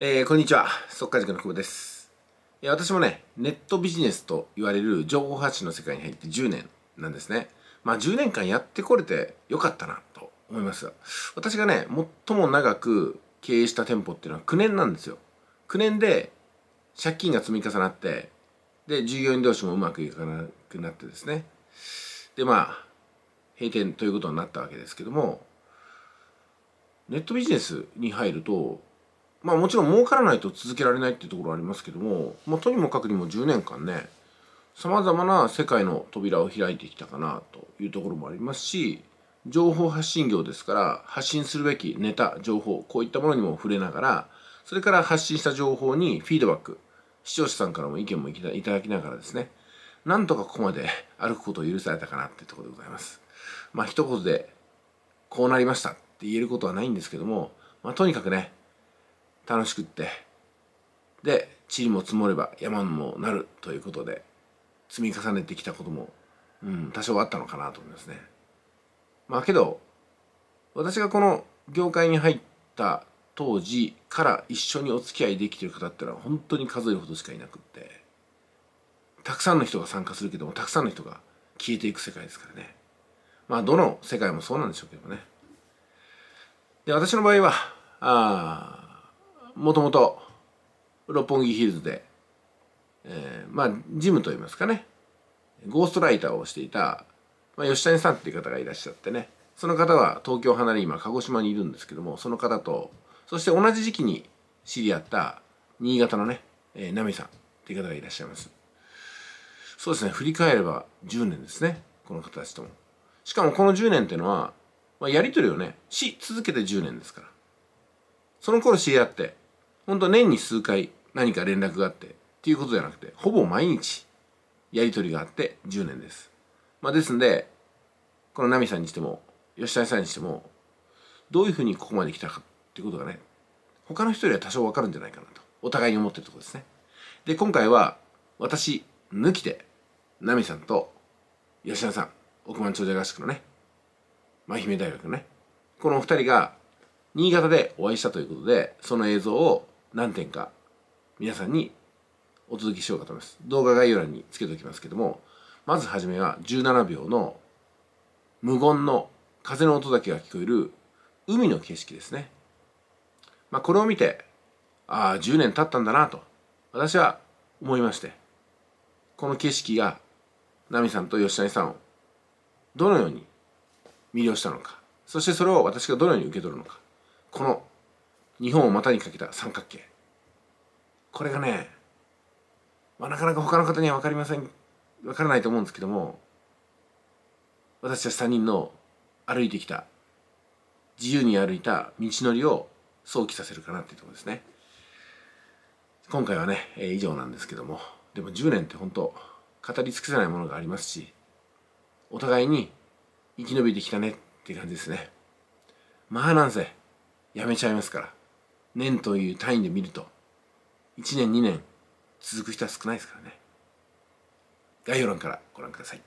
えー、こんにちは。速稼塾の久保です、私もね、ネットビジネスと言われる情報発信の世界に入って10年なんですね。まあ10年間やってこれてよかったなと思います。私がね、最も長く経営した店舗っていうのは9年なんですよ。9年で借金が積み重なって、で、従業員同士もうまくいかなくなってですね。で、まあ、閉店ということになったわけですけども、ネットビジネスに入ると、まあもちろん儲からないと続けられないっていうところはありますけども、まあ、とにもかくにも10年間ねさまざまな世界の扉を開いてきたかなというところもありますし情報発信業ですから発信するべきネタ情報こういったものにも触れながらそれから発信した情報にフィードバック視聴者さんからも意見もいただきながらですねなんとかここまで 歩くことを許されたかなっていうところでございますまあ一言でこうなりましたって言えることはないんですけども、まあ、とにかくね楽しくってで塵も積もれば山にもなるということで積み重ねてきたことも、うん、多少あったのかなと思いますね。まあけど私がこの業界に入った当時から一緒にお付き合いできてる方ってのは本当に数えるほどしかいなくってたくさんの人が参加するけどもたくさんの人が消えていく世界ですからねまあどの世界もそうなんでしょうけどねで私の場合はああもともと六本木ヒルズで、えー、まあジムといいますかねゴーストライターをしていた、まあ、吉谷さんっていう方がいらっしゃってねその方は東京離れ今鹿児島にいるんですけどもその方とそして同じ時期に知り合った新潟のね、えー、ナミさんっていう方がいらっしゃいますそうですね振り返れば10年ですねこの方たちともしかもこの10年っていうのは、まあ、やりとりをねし続けて10年ですからその頃知り合って本当年に数回何か連絡があってっていうことじゃなくて、ほぼ毎日やり取りがあって10年です。まあ、ですんで、このナミさんにしても、吉田さんにしても、どういうふうにここまで来たかっていうことがね、他の人よりは多少わかるんじゃないかなと、お互いに思ってるところですね。で、今回は、私、抜きで、ナミさんと、吉田さん、億万長者合宿のね、舞姫大学のね、このお二人が、新潟でお会いしたということで、その映像を何点か皆さんにお届けしようかと思います。動画概要欄につけておきますけども、まずはじめは17秒の無言の風の音だけが聞こえる海の景色ですね。まあ、これを見て、ああ、10年経ったんだなと、私は思いまして、この景色が、ナミさんと吉谷さんを、どのように魅了したのか、そしてそれを私がどのように受け取るのか、この日本を股にかけた三角形これがね、まあ、なかなか他の方には分かりません分からないと思うんですけども私たち3人の歩いてきた自由に歩いた道のりを想起させるかなっていうところですね今回はね、えー、以上なんですけどもでも10年って本当語り尽くせないものがありますしお互いに生き延びてきたねっていう感じですねまあなんせやめちゃいますから年という単位で見ると1年2年続く人は少ないですからね概要欄からご覧ください